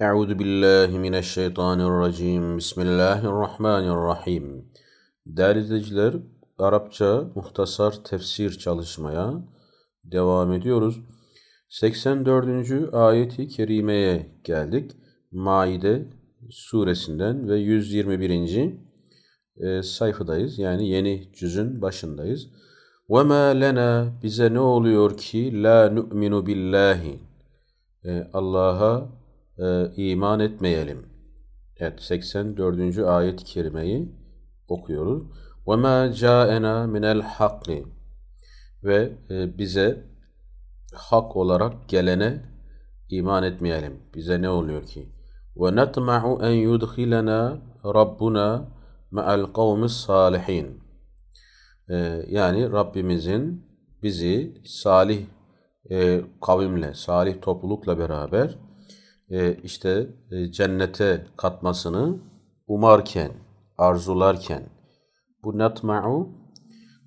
Euzu billahi mineşşeytanirracim. Bismillahirrahmanirrahim. Değerli izleyiciler, Arapça muhtasar tefsir çalışmaya devam ediyoruz. 84. ayeti kerimeye geldik. Maide suresinden ve 121. E, sayfadayız. Yani yeni cüzün başındayız. Ve ma lena bize ne oluyor ki la nu'minu billahi. E, Allah'a e, iman etmeyelim. Evet 84. ayet-i kerimeyi okuyoruz. ma جَاءَنَا minel الْحَقِّ Ve e, bize hak olarak gelene iman etmeyelim. Bize ne oluyor ki? Ve وَنَطْمَعُ en yudhilana رَبُّنَا مَعَ الْقَوْمِ الصَّالِحِينَ e, Yani Rabbimizin bizi salih e, kavimle, salih toplulukla beraber e, işte e, cennete katmasını umarken, arzularken bu netma'u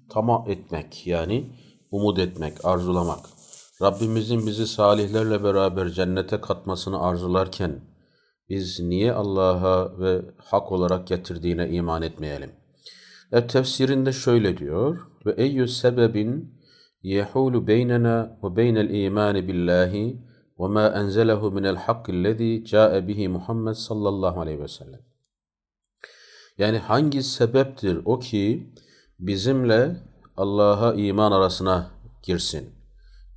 tamam etmek yani umut etmek, arzulamak. Rabbimizin bizi salihlerle beraber cennete katmasını arzularken biz niye Allah'a ve hak olarak getirdiğine iman etmeyelim? E tefsirinde şöyle diyor ve eyyü sebebin yehulu beynena ve beynel imani billahi وَمَا أَنْزَلَهُ مِنَ الْحَقِّ الَّذ۪ي جَاءَ بِهِ Muhammed sallallahu aleyhi ve sellem. Yani hangi sebeptir o ki bizimle Allah'a iman arasına girsin?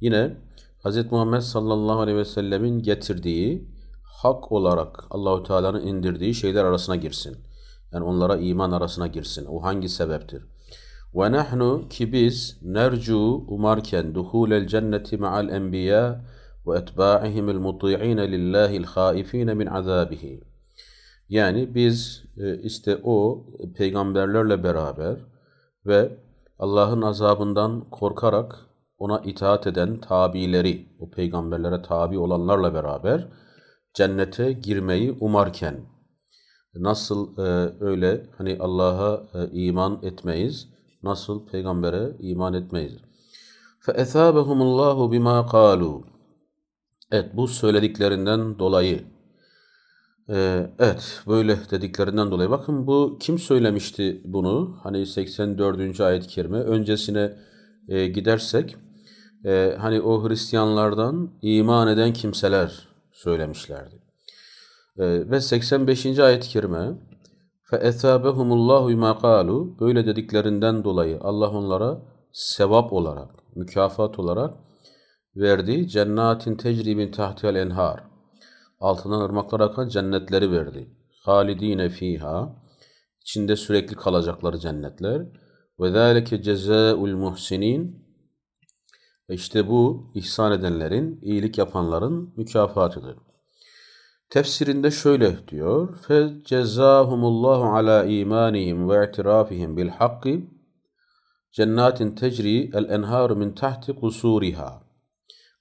Yine Hz. Muhammed sallallahu aleyhi ve sellemin getirdiği hak olarak Allahu Teala'nın indirdiği şeyler arasına girsin. Yani onlara iman arasına girsin. O hangi sebeptir? Ve nahnu ki biz nercu umarken duhulel cenneti ma'al enbiya وَاَتْبَاعِهِمِ الْمُطِيعِينَ لِلّٰهِ الْخَائِف۪ينَ مِنْ عَذَابِهِ Yani biz e, işte o peygamberlerle beraber ve Allah'ın azabından korkarak ona itaat eden tabileri, o peygamberlere tabi olanlarla beraber cennete girmeyi umarken nasıl e, öyle hani Allah'a e, iman etmeyiz, nasıl peygambere iman etmeyiz. فَاَثَابَهُمُ اللّٰهُ بِمَا قَالُوا Evet bu söylediklerinden dolayı. Ee, evet böyle dediklerinden dolayı. Bakın bu kim söylemişti bunu? Hani 84. ayet-i kerime. Öncesine e, gidersek e, hani o Hristiyanlardan iman eden kimseler söylemişlerdi. E, ve 85. ayet-i kerime فَاَثَابَهُمُ اللّٰهُ مَا Böyle dediklerinden dolayı Allah onlara sevap olarak, mükafat olarak verdi. Cennatin tecribin tahtiyel enhar. Altından ırmaklar akan cennetleri verdi. Halidine fiha. İçinde sürekli kalacakları cennetler. Ve zâleke cezâul muhsinin. İşte bu ihsan edenlerin, iyilik yapanların mükafatıdır. Tefsirinde şöyle diyor. Fe cezahumullahu ala imanihim ve i'tirafihim bil hakki cennatin tecri el enharu min tahti kusuriha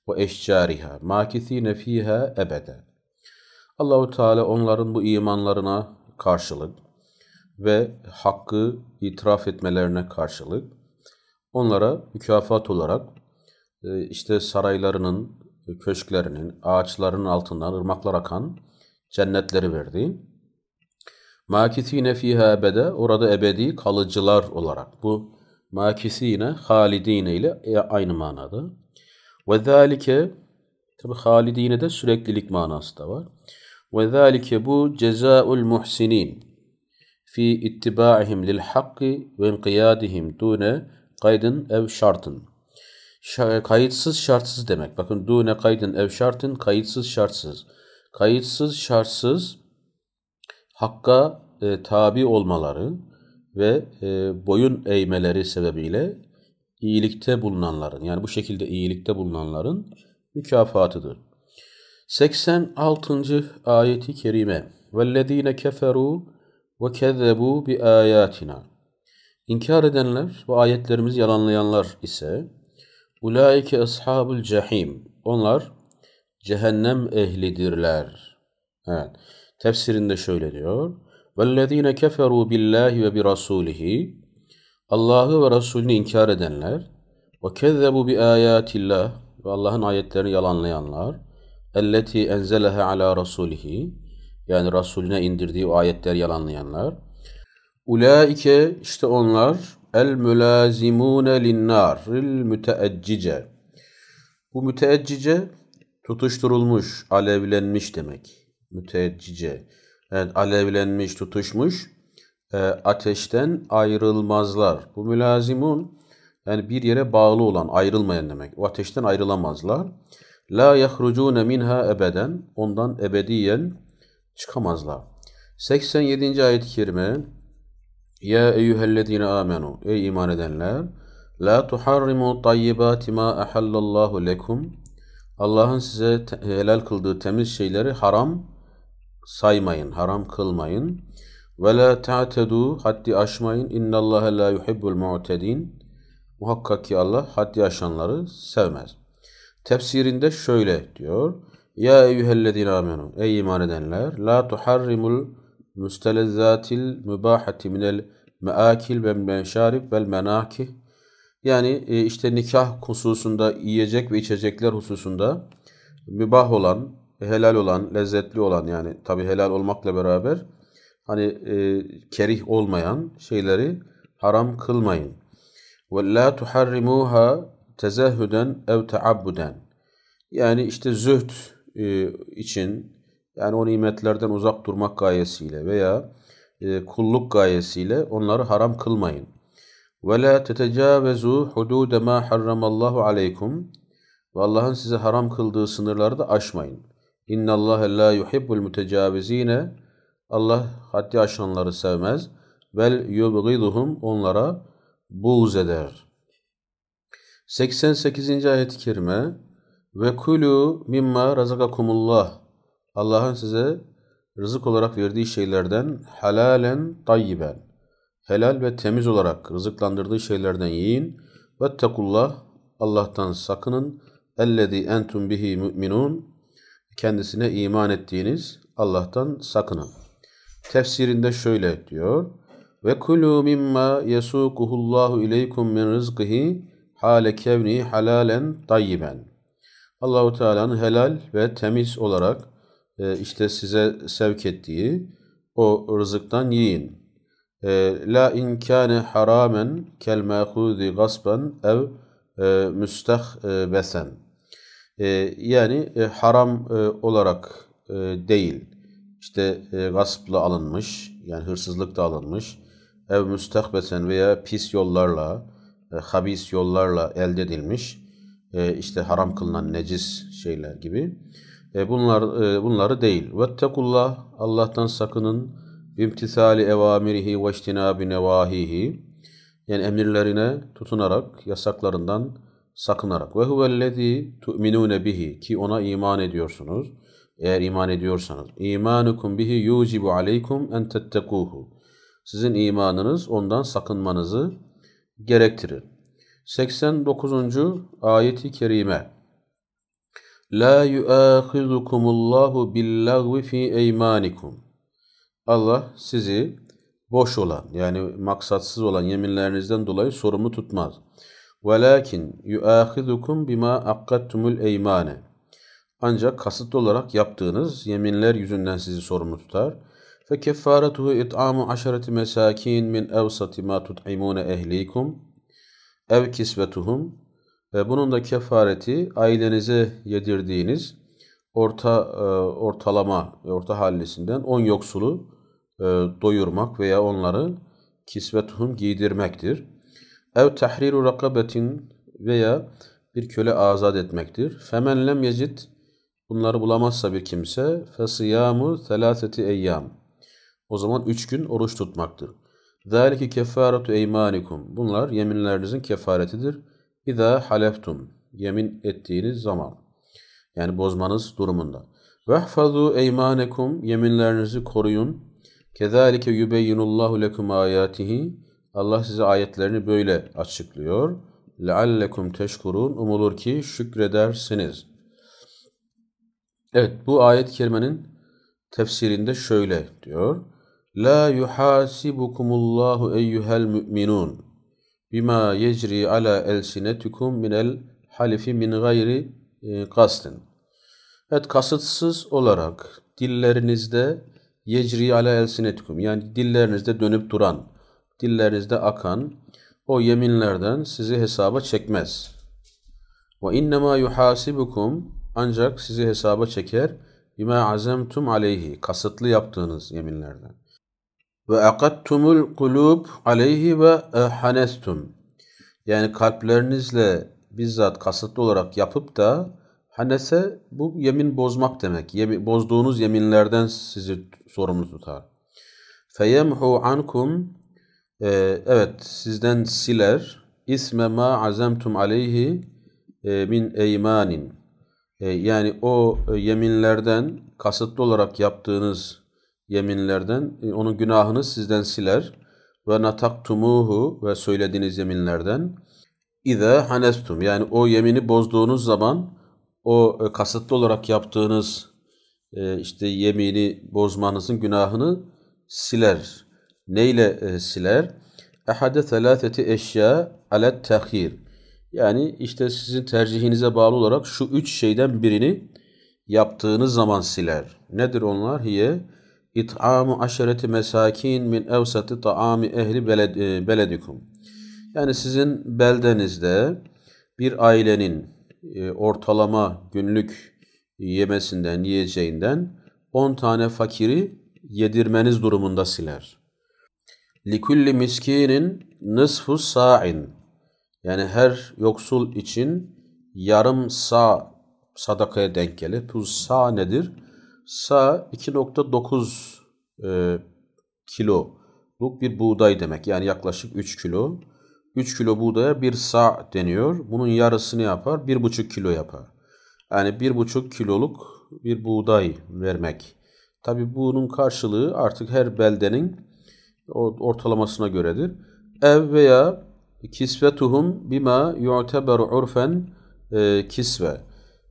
ve eşcariha makisine fiha ebede. Allahu Teala onların bu imanlarına karşılık ve hakkı itiraf etmelerine karşılık onlara mükafat olarak e, işte saraylarının, köşklerinin, ağaçlarının altından ırmaklar akan cennetleri verdi. Makisine fiha ebede orada ebedi kalıcılar olarak bu makisine halidine ile aynı manada. Ve zalike tabi halidine de süreklilik manası da var. Ve zalike bu cezaul muhsinin fi ittibaihim lil hakki ve inqiyadihim dune kaydın ev şartın. kayıtsız şartsız demek. Bakın dune kaydın ev şartın kayıtsız şartsız. Kayıtsız şartsız hakka e, tabi olmaları ve e, boyun eğmeleri sebebiyle iyilikte bulunanların yani bu şekilde iyilikte bulunanların mükafatıdır. 86. ayeti kerime وَالَّذ۪ينَ كَفَرُوا وَكَذَّبُوا بِآيَاتِنَا İnkar edenler ve ayetlerimizi yalanlayanlar ise ulaike ashabul cehim. Onlar cehennem ehlidirler. Evet. Tefsirinde şöyle diyor. وَالَّذ۪ينَ كَفَرُوا بِاللّٰهِ وَبِرَسُولِهِ Allah'ı ve Resulünü inkar edenler ve vekezzebu bi ayatillah ve Allah'ın ayetlerini yalanlayanlar elleti enzelehe ala rasulihi yani Resulüne indirdiği o ayetleri yalanlayanlar ulaike işte onlar el mülazimune linnaril müteeccice bu müteeccice tutuşturulmuş, alevlenmiş demek. Müteeccice. Evet, alevlenmiş, tutuşmuş. E, ateşten ayrılmazlar. Bu mülazimun yani bir yere bağlı olan, ayrılmayan demek. O ateşten ayrılamazlar. La yahrucune minha ebeden. Ondan ebediyen çıkamazlar. 87. ayet-i kerime Ya eyyühellezine amenu. Ey iman edenler. La tuharrimu tayyibati ma ahallallahu lekum. Allah'ın size helal kıldığı temiz şeyleri haram saymayın, haram kılmayın. Ve la ta'tedu haddi aşmayın. İnnallâhe la yuhibbul mu'tedin. Muhakkak ki Allah haddi aşanları sevmez. Tefsirinde şöyle diyor. Ya eyyühellezine amenu. Ey iman edenler. La tuharrimul müstelezzatil mübahati minel meakil ve menşarib vel menakih. Yani e, işte nikah hususunda yiyecek ve içecekler hususunda mübah olan, helal olan, lezzetli olan yani tabi helal olmakla beraber hani e, kerih olmayan şeyleri haram kılmayın. Ve la تُحَرِّمُوهَا tezahüden ev taabbuden. Yani işte zühd e, için yani o nimetlerden uzak durmak gayesiyle veya e, kulluk gayesiyle onları haram kılmayın. Ve la tetecavezu hudude ma harramallahu aleykum. Ve Allah'ın size haram kıldığı sınırları da aşmayın. İnna Allah la yuhibbul mutecavizine Allah haddi aşanları sevmez. Vel yubgiduhum onlara buğz eder. 88. ayet-i kerime Ve kulu mimma razakakumullah Allah'ın size rızık olarak verdiği şeylerden halalen tayyiben helal ve temiz olarak rızıklandırdığı şeylerden yiyin. ve Vettekullah Allah'tan sakının. Ellezî entum bihi müminun kendisine iman ettiğiniz Allah'tan sakının. Tefsirinde şöyle diyor. Ve kulu mimma yesukuhullahu ileykum min rızkıhi hale kevni halalen tayyiben. Allahu Teala'nın helal ve temiz olarak e, işte size sevk ettiği o rızıktan yiyin. E, la in kana haramen kel ma'khudi gasban ev e, müstehbesen. Yani haram olarak değil işte e, gaspla alınmış, yani hırsızlık da alınmış, ev müstehbesen veya pis yollarla, e, habis yollarla elde edilmiş, e, işte haram kılınan necis şeyler gibi. E, bunlar e, bunları değil. Vettekullah Allah'tan sakının bimtisali evamirihi ve iştinabi nevahihi. Yani emirlerine tutunarak, yasaklarından sakınarak. Ve huvellezî tu'minûne bihi ki ona iman ediyorsunuz. Eğer iman ediyorsanız. İmanukum bihi yucibu aleykum en tettekuhu. Sizin imanınız ondan sakınmanızı gerektirir. 89. ayeti kerime. La yuâhizukumullahu billagvi fi eymanikum. Allah sizi boş olan yani maksatsız olan yeminlerinizden dolayı sorumlu tutmaz. Velakin yuâhizukum bima akkattumul eymane. Ancak kasıtlı olarak yaptığınız yeminler yüzünden sizi sorumlu tutar. فَكَفَّارَتُهُ اِطْعَامُ aşareti mesakin min اَوْسَةِ مَا تُطْعِمُونَ اَهْل۪يكُمْ ev كِسْوَتُهُمْ Ve bunun da kefareti ailenize yedirdiğiniz orta e, ortalama, orta hallisinden 10 yoksulu e, doyurmak veya onları kisvetuhum giydirmektir. Ev tahriru rakabetin veya bir köle azat etmektir. Femen lem yecid Bunları bulamazsa bir kimse fesiyamu selaseti eyyam. O zaman üç gün oruç tutmaktır. Zalike kefaretu eymanikum. Bunlar yeminlerinizin kefaretidir. İza haleftum. Yemin ettiğiniz zaman. Yani bozmanız durumunda. Vehfazu eymanekum. Yeminlerinizi koruyun. Kezalike yubeyyinullahu lekum ayatihi. Allah size ayetlerini böyle açıklıyor. Leallekum teşkurun. Umulur ki şükredersiniz.'' Evet bu ayet-i kerimenin tefsirinde şöyle diyor. La yuhasibukumullahu eyyuhel müminun bima yecri ala elsinetukum minel halifi min gayri e, kastin. Evet kasıtsız olarak dillerinizde yecri ala elsinetukum yani dillerinizde dönüp duran, dillerinizde akan o yeminlerden sizi hesaba çekmez. Ve innema yuhasibukum ancak sizi hesaba çeker bime azemtum aleyhi kasıtlı yaptığınız yeminlerden. Ve akattumul kulub aleyhi ve hanestum. Yani kalplerinizle bizzat kasıtlı olarak yapıp da hanese bu yemin bozmak demek. Yemin, bozduğunuz yeminlerden sizi sorumlu tutar. Feyemhu ankum ee, evet sizden siler isme ma azemtum aleyhi e, min eymanin e, yani o e, yeminlerden kasıtlı olarak yaptığınız yeminlerden e, onun günahını sizden siler ve nataktumuhu ve söylediğiniz yeminlerden İza hanestum yani o yemini bozduğunuz zaman o kasıtlı olarak yaptığınız işte yemini bozmanızın günahını siler. Neyle siler? Ehade selaseti eşya alet tehir. Yani işte sizin tercihinize bağlı olarak şu üç şeyden birini yaptığınız zaman siler. Nedir onlar? Hiye it'amu aşereti mesakin min evsati ta'ami ehli e, beledikum. Yani sizin beldenizde bir ailenin e, ortalama günlük yemesinden, yiyeceğinden 10 tane fakiri yedirmeniz durumunda siler. Likulli miskinin nisfu sa'in. Yani her yoksul için yarım sağ sadakaya denk gelir. Bu sağ nedir? Sağ 2.9 e, kiloluk bir buğday demek. Yani yaklaşık 3 kilo. 3 kilo buğdaya bir sağ deniyor. Bunun yarısını yapar. 1,5 kilo yapar. Yani 1,5 kiloluk bir buğday vermek. Tabi bunun karşılığı artık her beldenin ortalamasına göredir. Ev veya kisvetuhum bima yu'teber urfen e, kisve.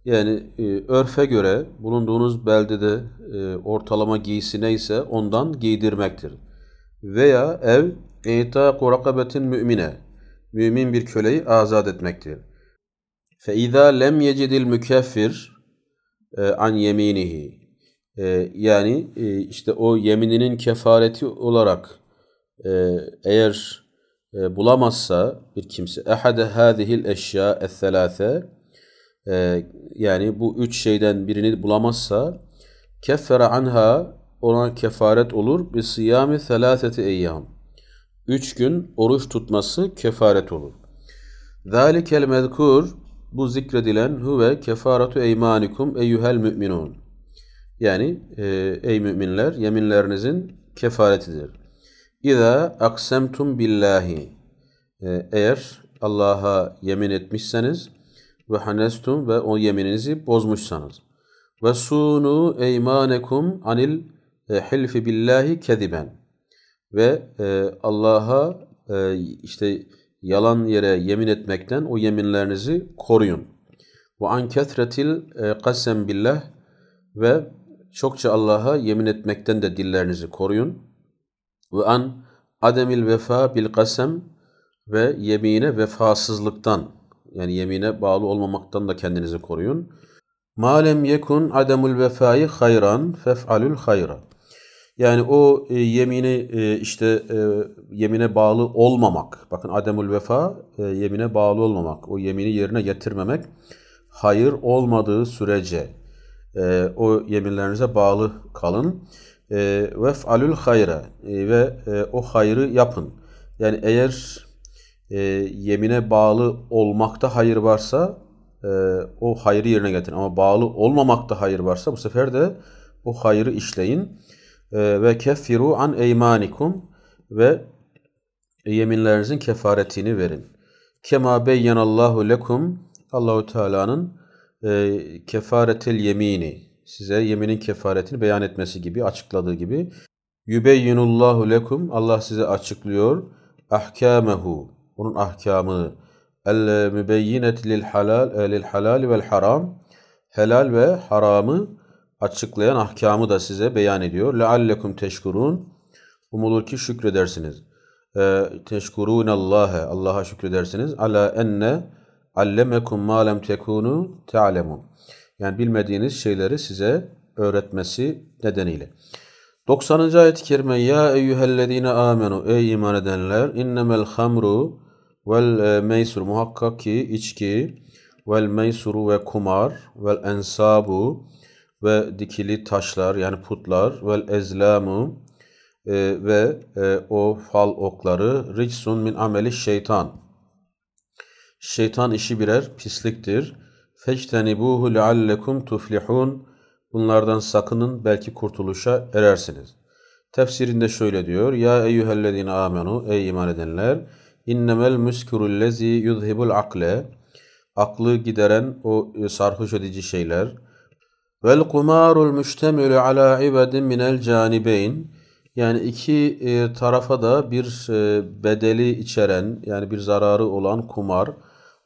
Yani e, örfe göre bulunduğunuz beldede e, ortalama giysi neyse ondan giydirmektir. Veya ev i'taqu rakabetin mümine. Mümin bir köleyi azat etmektir. Fe izâ lem yecidil mükeffir e, an yeminihi. E, yani e, işte o yemininin kefareti olarak e, eğer e, bulamazsa bir kimse ehade hadihil eşya ethelâfe e, yani bu üç şeyden birini bulamazsa keffere anha ona kefaret olur bir siyami selâseti eyyam. Üç gün oruç tutması kefaret olur. Zalikel mezkur bu zikredilen huve kefaratu eymanikum eyyuhel müminun. Yani e, ey müminler yeminlerinizin kefaretidir. İza aksemtum billahi. Ee, eğer Allah'a yemin etmişseniz ve hanestum ve o yemininizi bozmuşsanız. Ve sunu eymanekum anil e, hilfi billahi kediben. Ve e, Allah'a e, işte yalan yere yemin etmekten o yeminlerinizi koruyun. Ve an kethretil kasem e, billah ve çokça Allah'a yemin etmekten de dillerinizi koruyun. Ve an ademil vefa bil kasem ve yemine vefasızlıktan yani yemine bağlı olmamaktan da kendinizi koruyun. Malem yekun ademul vefayı hayran fef'alül hayra. Yani o e, yemini e, işte e, yemine bağlı olmamak. Bakın ademul vefa e, yemine bağlı olmamak. O yemini yerine getirmemek. Hayır olmadığı sürece e, o yeminlerinize bağlı kalın. Ee, vef'alül hayra e, ve e, o hayrı yapın. Yani eğer e, yemine bağlı olmakta hayır varsa e, o hayrı yerine getirin. Ama bağlı olmamakta hayır varsa bu sefer de o hayrı işleyin. E, ve keffiru an eymanikum ve yeminlerinizin kefaretini verin. Kema beyyenallahu lekum Allahu Teala'nın e, kefaretil yemini size yeminin kefaretini beyan etmesi gibi, açıkladığı gibi yübeyyinullahu lekum Allah size açıklıyor ahkamehu onun ahkamı el mübeyyinet lil halal e, lil halal vel haram helal ve haramı açıklayan ahkamı da size beyan ediyor. Leallekum teşkurun umulur ki şükredersiniz. E, teşkurun Allah'a Allah'a şükredersiniz. Ala enne allemekum ma lem tekunu ta'lemun. Yani bilmediğiniz şeyleri size öğretmesi nedeniyle. 90. ayet-i kerime Ya eyyühellezine amenu Ey iman edenler innemel hamru vel e, meysur muhakkak ki içki vel meysuru ve kumar vel ensabu ve dikili taşlar yani putlar vel ezlamu e, ve e, o fal okları ricsun min ameli şeytan. Şeytan işi birer pisliktir. فَاجْتَنِبُوهُ لَعَلَّكُمْ تُفْلِحُونَ Bunlardan sakının belki kurtuluşa erersiniz. Tefsirinde şöyle diyor. Ya eyyühellezine amenu ey iman edenler innemel müskürü lezi yuzhibul akle aklı gideren o e, sarhoş edici şeyler vel kumarul müştemülü ala ibedin minel canibeyn yani iki e, tarafa da bir e, bedeli içeren yani bir zararı olan kumar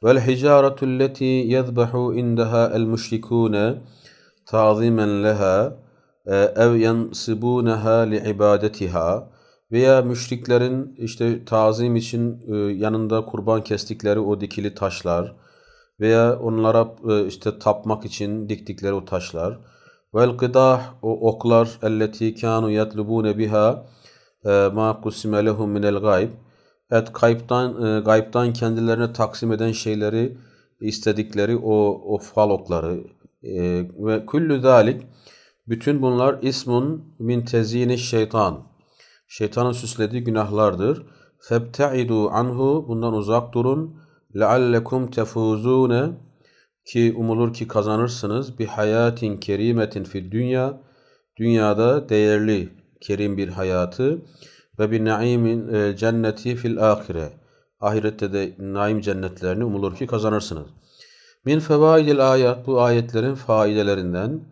Vel hicaretu leti yezbehu indaha el müşrikûne ta'zimen leha e, ev yansibûneha li ibadetiha veya müşriklerin işte tazim için e, yanında kurban kestikleri o dikili taşlar veya onlara e, işte tapmak için diktikleri o taşlar vel kıdah o oklar elleti kanu yatlubune biha ma kusime lehum minel gayb Evet kayıptan, e, gayiptan kendilerine taksim eden şeyleri istedikleri o, o falokları e, ve küllü dalik bütün bunlar ismun min tezini şeytan. Şeytanın süslediği günahlardır. Febteidu anhu bundan uzak durun. Leallekum tefuzune ki umulur ki kazanırsınız. Bi hayatin kerimetin fi dünya. Dünyada değerli, kerim bir hayatı ve bi naimin e, cenneti fil ahire. Ahirette de naim cennetlerini umulur ki kazanırsınız. Min fevaidil ayet bu ayetlerin faidelerinden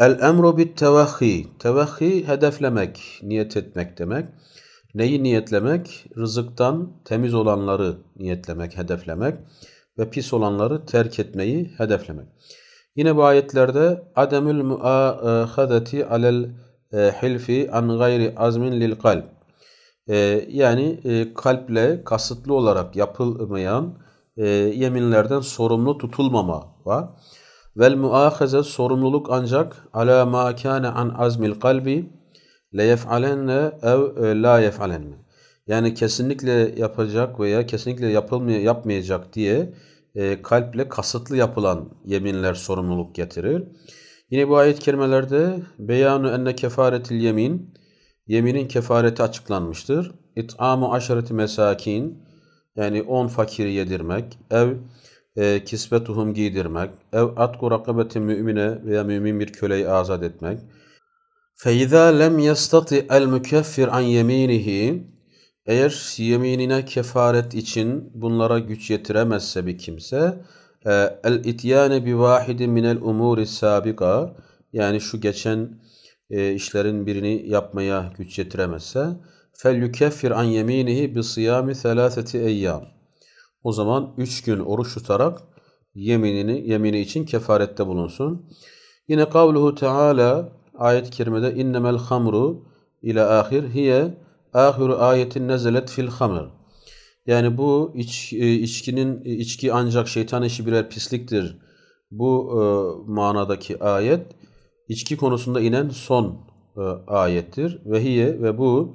el emru bit tevahhi. Tevahhi hedeflemek, niyet etmek demek. Neyi niyetlemek? Rızıktan temiz olanları niyetlemek, hedeflemek ve pis olanları terk etmeyi hedeflemek. Yine bu ayetlerde ademül muahadeti alel e, hilfi an gayri azmin lil kalb. Ee, yani e, kalple kasıtlı olarak yapılmayan e, yeminlerden sorumlu tutulmama var. Vel muahaze sorumluluk ancak ala ma'kane an azmil kalbi le yef'alenne ev e, la yef'alenne. Yani kesinlikle yapacak veya kesinlikle yapılmay yapmayacak diye kalple kasıtlı yapılan yeminler sorumluluk getirir. Yine bu ayet kerimelerde beyanu enne kefaretil yemin yeminin kefareti açıklanmıştır. İt'amu aşareti mesakin yani 10 fakiri yedirmek, ev e, kisvetuhum giydirmek, ev atku rakabetin mümine veya mümin bir köleyi azat etmek. lem لَمْ el mukeffir an يَم۪ينِهِ Eğer yeminine kefaret için bunlara güç yetiremezse bir kimse e, el-ityane bi vahidi minel umuri sabika yani şu geçen e, işlerin birini yapmaya güç yetiremezse an عَنْ يَم۪ينِهِ بِصِيَامِ ثَلَاثَةِ اَيَّامِ O zaman üç gün oruç tutarak yeminini, yemini için kefarette bulunsun. Yine kavluhu Teala ayet-i kerimede innemel hamru ile ahir hiye ahiru ayetin nezelet fil hamr. Yani bu iç, e, içkinin içki ancak şeytan işi birer pisliktir. Bu e, manadaki ayet içki konusunda inen son e, ayettir. Ve hiye ve bu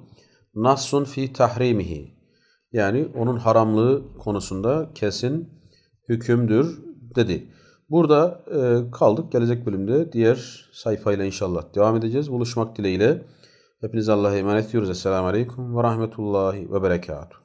nassun fi tahrimihi. Yani onun haramlığı konusunda kesin hükümdür dedi. Burada e, kaldık. Gelecek bölümde diğer sayfayla inşallah devam edeceğiz. Buluşmak dileğiyle. Hepinize Allah'a emanet ediyoruz. Esselamu Aleyküm ve Rahmetullahi ve Berekatuhu.